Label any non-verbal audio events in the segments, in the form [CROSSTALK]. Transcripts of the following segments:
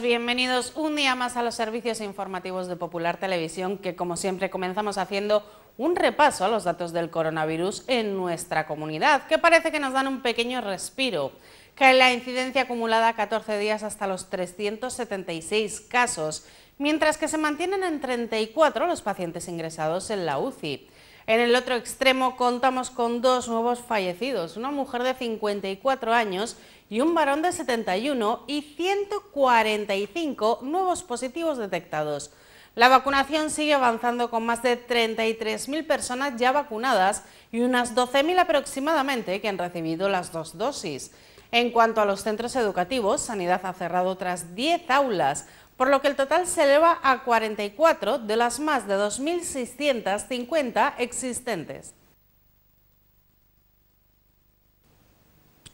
bienvenidos un día más a los servicios informativos de Popular Televisión, que como siempre comenzamos haciendo un repaso a los datos del coronavirus en nuestra comunidad, que parece que nos dan un pequeño respiro. Cae la incidencia acumulada 14 días hasta los 376 casos, mientras que se mantienen en 34 los pacientes ingresados en la UCI. En el otro extremo contamos con dos nuevos fallecidos, una mujer de 54 años y un varón de 71 y 145 nuevos positivos detectados. La vacunación sigue avanzando con más de 33.000 personas ya vacunadas y unas 12.000 aproximadamente que han recibido las dos dosis. En cuanto a los centros educativos, Sanidad ha cerrado otras 10 aulas, por lo que el total se eleva a 44 de las más de 2.650 existentes.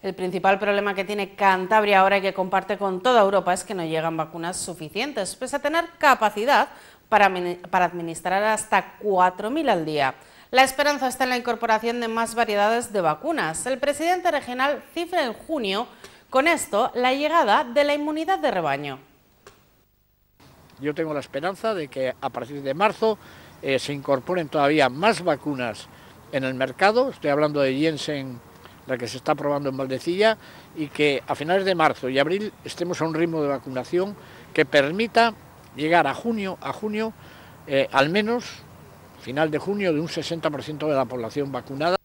El principal problema que tiene Cantabria ahora y que comparte con toda Europa es que no llegan vacunas suficientes, pese a tener capacidad para, administrar hasta 4.000 al día. La esperanza está en la incorporación de más variedades de vacunas. El presidente regional cifra en junio con esto la llegada de la inmunidad de rebaño. Yo tengo la esperanza de que a partir de marzo eh, se incorporen todavía más vacunas en el mercado. Estoy hablando de Jensen, la que se está probando en Valdecilla, y que a finales de marzo y abril estemos a un ritmo de vacunación que permita llegar a junio, a junio eh, al menos final de junio de un 60% de la población vacunada.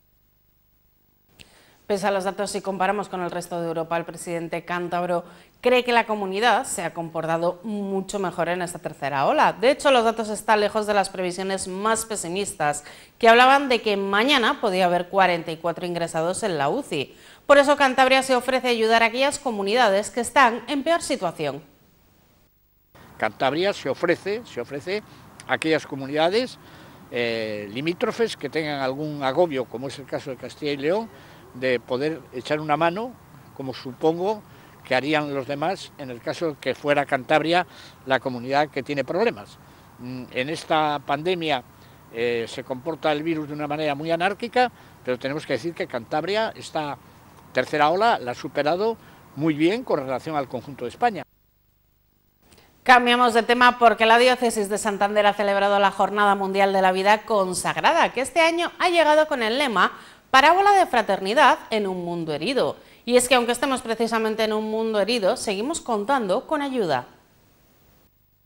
Pese a los datos, si comparamos con el resto de Europa, el presidente cántabro cree que la comunidad se ha comportado mucho mejor en esta tercera ola. De hecho, los datos están lejos de las previsiones más pesimistas, que hablaban de que mañana podía haber 44 ingresados en la UCI. Por eso Cantabria se ofrece ayudar a aquellas comunidades que están en peor situación. Cantabria se ofrece, se ofrece a aquellas comunidades eh, limítrofes que tengan algún agobio, como es el caso de Castilla y León, de poder echar una mano, como supongo que harían los demás en el caso que fuera Cantabria la comunidad que tiene problemas. Mm, en esta pandemia eh, se comporta el virus de una manera muy anárquica, pero tenemos que decir que Cantabria, esta tercera ola, la ha superado muy bien con relación al conjunto de España. Cambiamos de tema porque la Diócesis de Santander ha celebrado la Jornada Mundial de la Vida Consagrada, que este año ha llegado con el lema Parábola de Fraternidad en un Mundo Herido. Y es que aunque estemos precisamente en un mundo herido, seguimos contando con ayuda.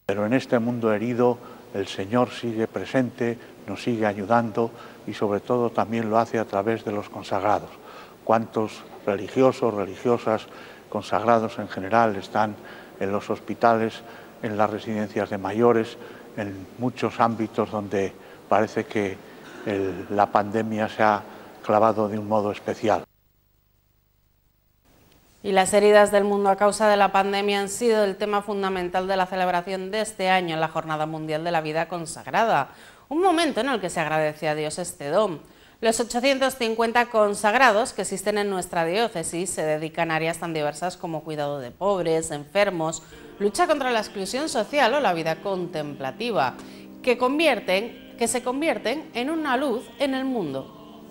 Pero en este mundo herido el Señor sigue presente, nos sigue ayudando y sobre todo también lo hace a través de los consagrados. ¿Cuántos religiosos, religiosas, consagrados en general están en los hospitales en las residencias de mayores, en muchos ámbitos donde parece que la pandemia se ha clavado de un modo especial. Y las heridas del mundo a causa de la pandemia han sido el tema fundamental de la celebración de este año en la Jornada Mundial de la Vida Consagrada, un momento en el que se agradece a Dios este don. Los 850 consagrados que existen en nuestra diócesis se dedican a áreas tan diversas como cuidado de pobres, enfermos, lucha contra la exclusión social o la vida contemplativa, que, se convierten en una luz en el mundo.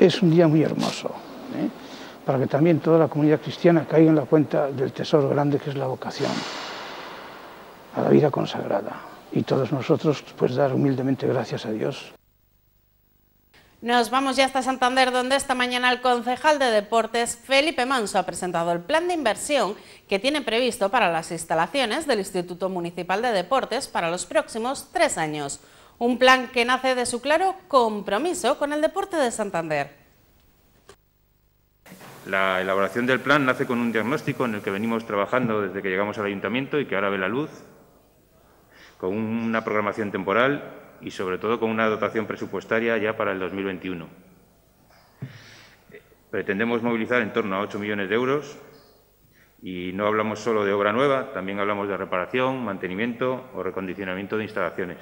Es un día muy hermoso, ¿eh? para que también toda la comunidad cristiana caiga en la cuenta del tesoro grande que es la vocación a la vida consagrada y todos nosotros pues dar humildemente gracias a Dios. Nos vamos ya hasta Santander, donde esta mañana el concejal de Deportes, Felipe Manso, ha presentado el plan de inversión que tiene previsto para las instalaciones del Instituto Municipal de Deportes para los próximos tres años. Un plan que nace de su claro compromiso con el deporte de Santander. La elaboración del plan nace con un diagnóstico en el que venimos trabajando desde que llegamos al ayuntamiento y que ahora ve la luz, con una programación temporal y, sobre todo, con una dotación presupuestaria ya para el 2021. Pretendemos movilizar en torno a 8 millones de euros y no hablamos solo de obra nueva, también hablamos de reparación, mantenimiento o recondicionamiento de instalaciones.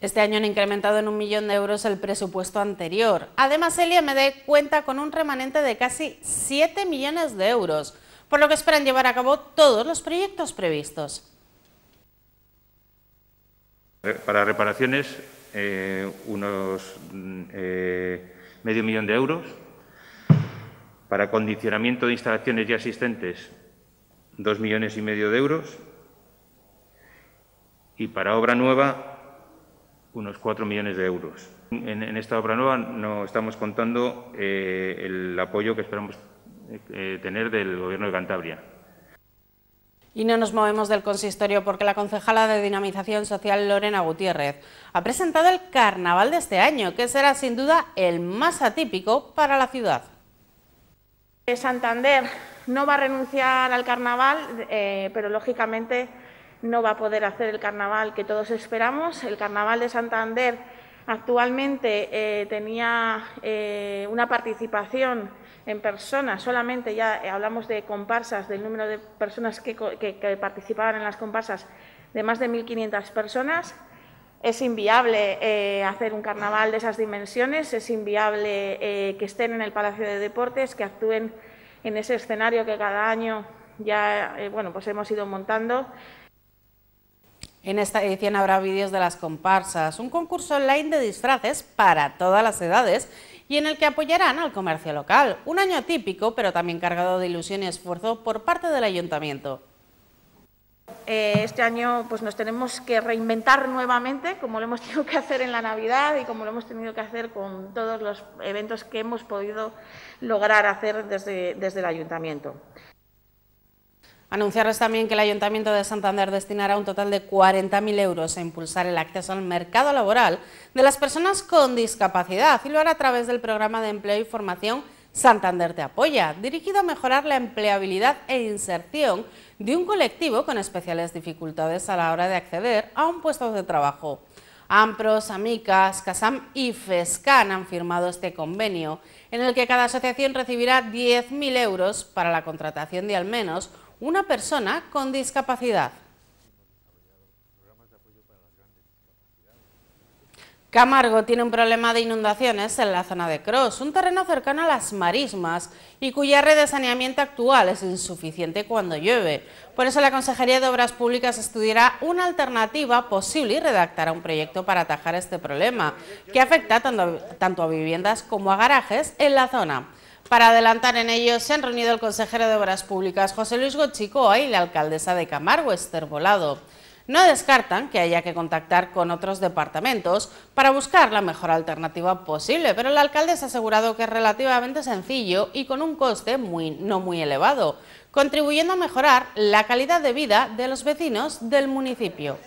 Este año han incrementado en un millón de euros el presupuesto anterior. Además, el IMD cuenta con un remanente de casi 7 millones de euros, por lo que esperan llevar a cabo todos los proyectos previstos. Para reparaciones, eh, unos mm, eh, medio millón de euros. Para condicionamiento de instalaciones ya existentes, dos millones y medio de euros. Y para obra nueva, unos cuatro millones de euros. En, esta obra nueva no estamos contando eh, el apoyo que esperamos tener del Gobierno de Cantabria. Y no nos movemos del consistorio porque la concejala de Dinamización Social Lorena Gutiérrez ha presentado el carnaval de este año, que será sin duda el más atípico para la ciudad. Eh, Santander no va a renunciar al carnaval, eh, pero lógicamente no va a poder hacer el carnaval que todos esperamos. El carnaval de Santander Actualmente eh, tenía eh, una participación en personas, solamente ya eh, hablamos de comparsas, del número de personas que, participaban en las comparsas, de más de 1.500 personas. Es inviable hacer un carnaval de esas dimensiones, es inviable que estén en el Palacio de Deportes, que actúen en ese escenario que cada año ya bueno, pues hemos ido montando. En esta edición habrá vídeos de las comparsas, un concurso online de disfraces para todas las edades y en el que apoyarán al comercio local. Un año típico, pero también cargado de ilusión y esfuerzo por parte del ayuntamiento. Eh, este año pues, nos tenemos que reinventar nuevamente, como lo hemos [LAUGHS] tenido que hacer en la Navidad y como lo hemos tenido que hacer con todos los eventos que hemos podido lograr hacer desde el ayuntamiento. Anunciarles también que el Ayuntamiento de Santander destinará un total de 40.000 euros a impulsar el acceso al mercado laboral de las personas con discapacidad y lo hará a través del programa de empleo y formación Santander te apoya, dirigido a mejorar la empleabilidad e inserción de un colectivo con especiales dificultades a la hora de acceder a un puesto de trabajo. AMPROS, AMICAS, CASAM y FESCAN han firmado este convenio, en el que cada asociación recibirá 10.000 euros para la contratación de al menos una persona con discapacidad. Camargo tiene un problema de inundaciones en la zona de Cross, un terreno cercano a las marismas y cuya red de saneamiento actual es insuficiente cuando llueve. Por eso la Consejería de Obras Públicas estudiará una alternativa posible y redactará un proyecto para atajar este problema, que afecta tanto, a viviendas como a garajes en la zona. Para adelantar en ello se han reunido el consejero de Obras Públicas José Luis Gochicoa y la alcaldesa de Camargo, Esther Volado. No descartan que haya que contactar con otros departamentos para buscar la mejor alternativa posible, pero el alcalde ha asegurado que es relativamente sencillo y con un coste no muy elevado, contribuyendo a mejorar la calidad de vida de los vecinos del municipio.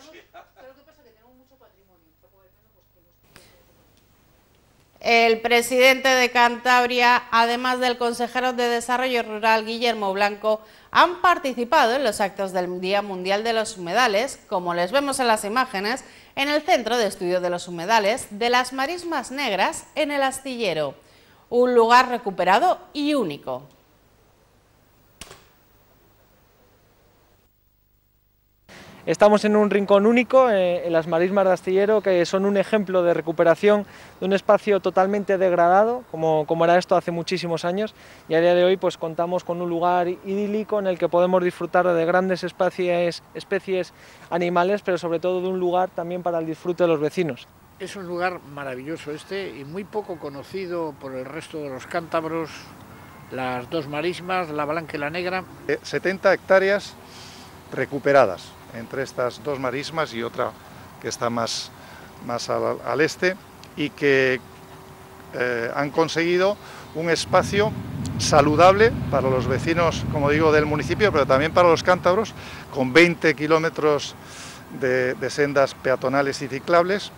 el presidente de Cantabria, además del consejero de Desarrollo Rural Guillermo Blanco, han participado en los actos del Día Mundial de los Humedales, como les vemos en las imágenes, en el Centro de Estudio de los Humedales de las Marismas Negras en el Astillero, un lugar recuperado y único. Estamos en un rincón único, eh, en las marismas de Astillero, que son un ejemplo de recuperación de un espacio totalmente degradado, como, era esto hace muchísimos años, y a día de hoy pues contamos con un lugar idílico en el que podemos disfrutar de grandes especies, especies animales, pero sobre todo de un lugar también para el disfrute de los vecinos. Es un lugar maravilloso este y muy poco conocido por el resto de los cántabros, las dos marismas, la blanca y la negra. 70 eh, hectáreas recuperadas entre estas dos marismas y otra que está más, más al, este y que eh, han conseguido un espacio saludable para los vecinos, como digo, del municipio, pero también para los cántabros, con 20 kilómetros de sendas peatonales y ciclables,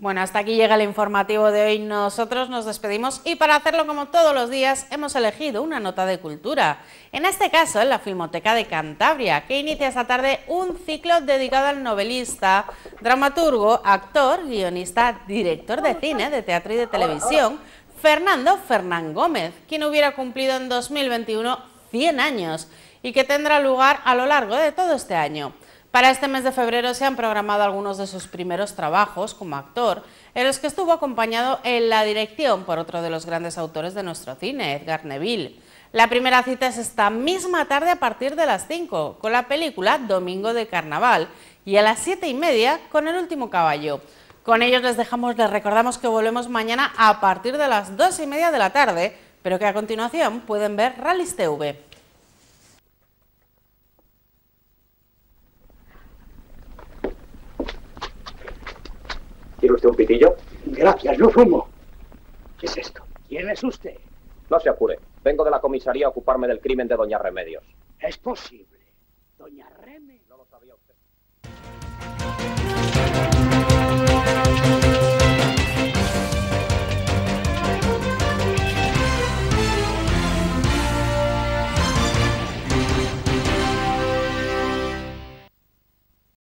bueno, hasta aquí llega el informativo de hoy. Nosotros nos despedimos y para hacerlo como todos los días hemos elegido una nota de cultura. En este caso, en la Filmoteca de Cantabria, que inicia esta tarde un ciclo dedicado al novelista, dramaturgo, actor, guionista, director de cine, de teatro y de televisión, Fernando Fernán Gómez, quien hubiera cumplido en 2021 100 años y que tendrá lugar a lo largo de todo este año. Para este mes de febrero se han programado algunos de sus primeros trabajos como actor, en los que estuvo acompañado en la dirección por otro de los grandes autores de nuestro cine, Edgar Neville. La primera cita es esta misma tarde a partir de las 5, con la película Domingo de Carnaval, y a las 7 y media con El Último Caballo. Con ellos les recordamos que volvemos mañana a partir de las 2 y media de la tarde, pero que a continuación pueden ver Rallys TV. usted un pitillo? Gracias, no fumo. ¿Qué es esto? ¿Quién es usted? No se apure. Vengo de la comisaría a ocuparme del crimen de Doña Remedios. Es posible. Doña Remedios. No lo sabía usted.